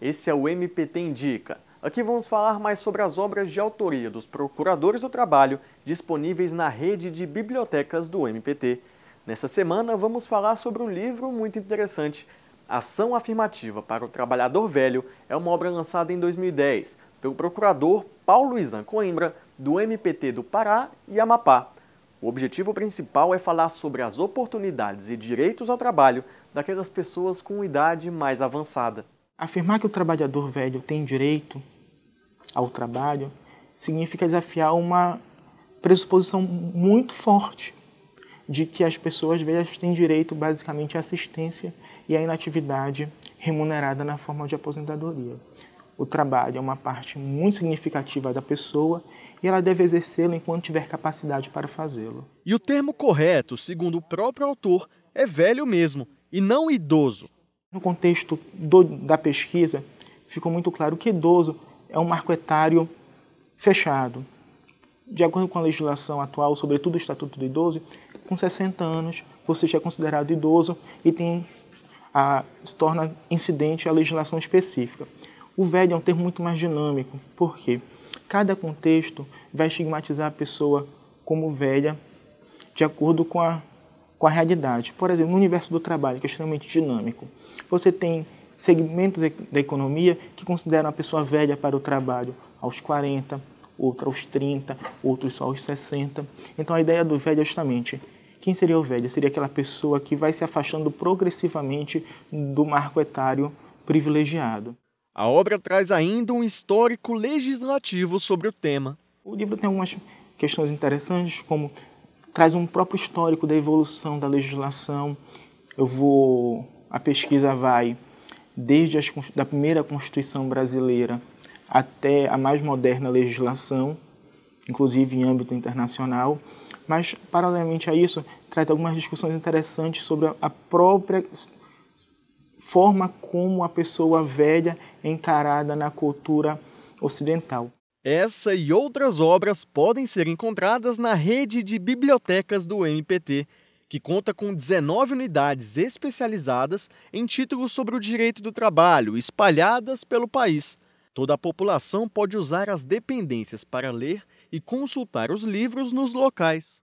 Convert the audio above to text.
Esse é o MPT Indica. Aqui vamos falar mais sobre as obras de autoria dos procuradores do trabalho disponíveis na rede de bibliotecas do MPT. Nessa semana vamos falar sobre um livro muito interessante. Ação Afirmativa para o Trabalhador Velho é uma obra lançada em 2010 pelo procurador Paulo Izan Coimbra, do MPT do Pará e Amapá. O objetivo principal é falar sobre as oportunidades e direitos ao trabalho daquelas pessoas com idade mais avançada. Afirmar que o trabalhador velho tem direito ao trabalho significa desafiar uma pressuposição muito forte de que as pessoas velhas têm direito basicamente à assistência e à inatividade remunerada na forma de aposentadoria. O trabalho é uma parte muito significativa da pessoa e ela deve exercê-lo enquanto tiver capacidade para fazê-lo. E o termo correto, segundo o próprio autor, é velho mesmo e não idoso. No contexto do, da pesquisa, ficou muito claro que idoso é um marco etário fechado. De acordo com a legislação atual, sobretudo o Estatuto do Idoso, com 60 anos você já é considerado idoso e tem a, se torna incidente a legislação específica. O velho é um termo muito mais dinâmico, porque cada contexto vai estigmatizar a pessoa como velha de acordo com a com a realidade. Por exemplo, no universo do trabalho, que é extremamente dinâmico, você tem segmentos da economia que consideram a pessoa velha para o trabalho aos 40, outra aos 30, outros só aos 60. Então a ideia do velho é justamente quem seria o velho? Seria aquela pessoa que vai se afastando progressivamente do marco etário privilegiado. A obra traz ainda um histórico legislativo sobre o tema. O livro tem algumas questões interessantes, como traz um próprio histórico da evolução da legislação. Eu vou a pesquisa vai desde a da primeira Constituição brasileira até a mais moderna legislação, inclusive em âmbito internacional, mas paralelamente a isso traz algumas discussões interessantes sobre a própria forma como a pessoa velha é encarada na cultura ocidental. Essa e outras obras podem ser encontradas na rede de bibliotecas do MPT, que conta com 19 unidades especializadas em títulos sobre o direito do trabalho, espalhadas pelo país. Toda a população pode usar as dependências para ler e consultar os livros nos locais.